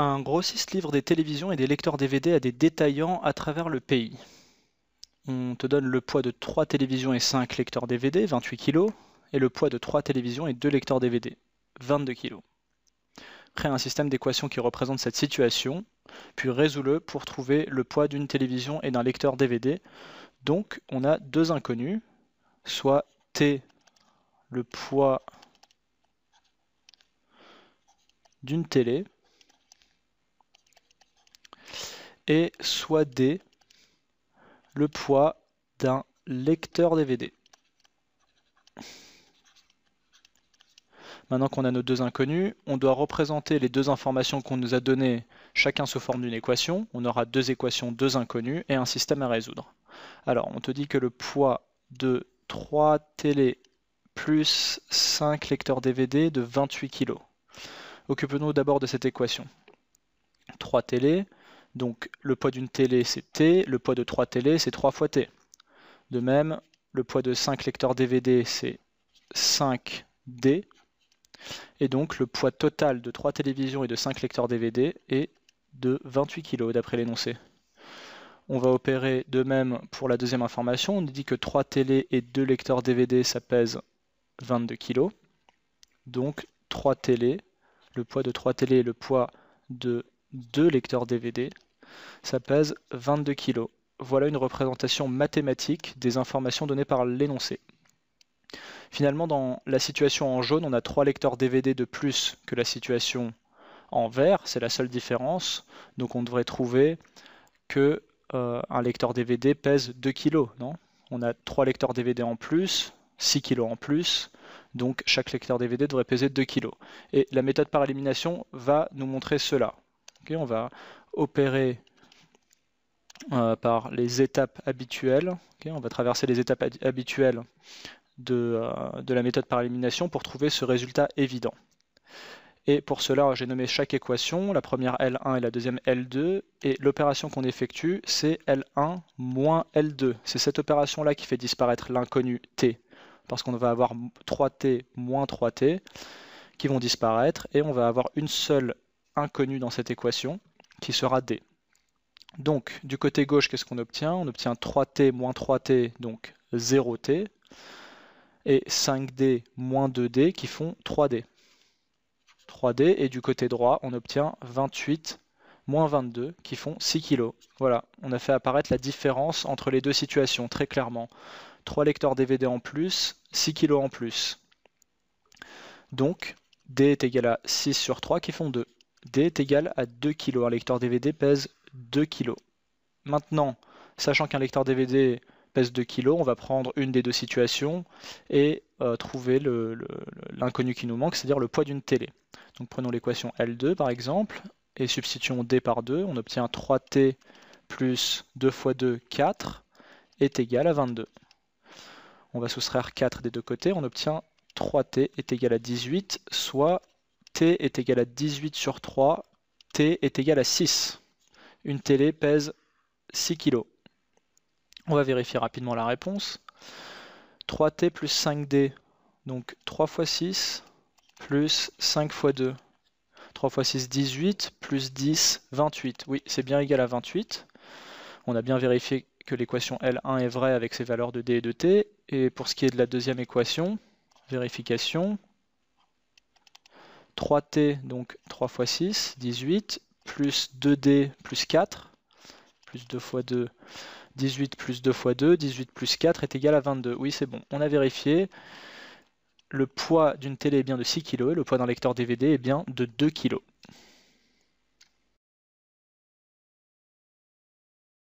Un grossiste livre des télévisions et des lecteurs DVD à des détaillants à travers le pays. On te donne le poids de 3 télévisions et 5 lecteurs DVD, 28 kg, et le poids de 3 télévisions et 2 lecteurs DVD, 22 kg. Crée un système d'équations qui représente cette situation, puis résous-le pour trouver le poids d'une télévision et d'un lecteur DVD. Donc on a deux inconnus, soit T, le poids d'une télé, et soit d le poids d'un lecteur DVD. Maintenant qu'on a nos deux inconnus, on doit représenter les deux informations qu'on nous a données, chacun sous forme d'une équation. On aura deux équations, deux inconnus et un système à résoudre. Alors, on te dit que le poids de 3 télé plus 5 lecteurs DVD de 28 kg. Occupons-nous d'abord de cette équation. 3 télé donc le poids d'une télé c'est T, le poids de 3 télés c'est 3 fois T. De même, le poids de 5 lecteurs DVD c'est 5D. Et donc le poids total de 3 télévisions et de 5 lecteurs DVD est de 28 kg d'après l'énoncé. On va opérer de même pour la deuxième information. On dit que 3 télés et 2 lecteurs DVD ça pèse 22 kg. Donc 3 télé, le poids de 3 télés et le poids de 2 lecteurs DVD ça pèse 22 kg. Voilà une représentation mathématique des informations données par l'énoncé. Finalement, dans la situation en jaune, on a trois lecteurs DVD de plus que la situation en vert, c'est la seule différence. Donc on devrait trouver que euh, un lecteur DVD pèse 2 kg, non On a trois lecteurs DVD en plus, 6 kg en plus, donc chaque lecteur DVD devrait peser 2 kg. Et la méthode par élimination va nous montrer cela on va opérer euh, par les étapes habituelles. on va traverser les étapes habituelles de, euh, de, la méthode par élimination pour trouver ce résultat évident. Et pour cela, j'ai nommé chaque équation, la première L1 et la deuxième L2, et l'opération qu'on effectue, c'est L1 moins L2. C'est cette opération-là qui fait disparaître l'inconnu T, parce qu'on va avoir 3T moins 3T qui vont disparaître, et on va avoir une seule inconnu dans cette équation, qui sera D. Donc, du côté gauche, qu'est-ce qu'on obtient On obtient 3t moins 3t, donc 0t, et 5d moins 2d qui font 3d. 3d, et du côté droit, on obtient 28 moins 22 qui font 6 kg. Voilà, on a fait apparaître la différence entre les deux situations très clairement. 3 lecteurs DVD en plus, 6 kg en plus. Donc, d est égal à 6 sur 3 qui font 2. D est égal à 2 kg. Un lecteur DVD pèse 2 kg. Maintenant, sachant qu'un lecteur DVD pèse 2 kg, on va prendre une des deux situations et euh, trouver l'inconnu qui nous manque, c'est-à-dire le poids d'une télé. Donc prenons l'équation L2 par exemple et substituons D par 2, on obtient 3T plus 2 fois 2, 4 est égal à 22. On va soustraire 4 des deux côtés, on obtient 3t est égal à 18, soit T est égal à 18 sur 3, T est égal à 6. Une télé pèse 6 kg. On va vérifier rapidement la réponse. 3T plus 5D, donc 3 fois 6 plus 5 fois 2. 3 fois 6, 18, plus 10, 28. Oui, c'est bien égal à 28. On a bien vérifié que l'équation L1 est vraie avec ses valeurs de D et de T. Et pour ce qui est de la deuxième équation, vérification, 3t, donc 3 fois 6, 18, plus 2d plus 4, plus 2 fois 2, 18 plus 2 fois 2, 18 plus 4 est égal à 22. Oui, c'est bon, on a vérifié. Le poids d'une télé est bien de 6 kg et le poids d'un lecteur DVD est bien de 2 kg.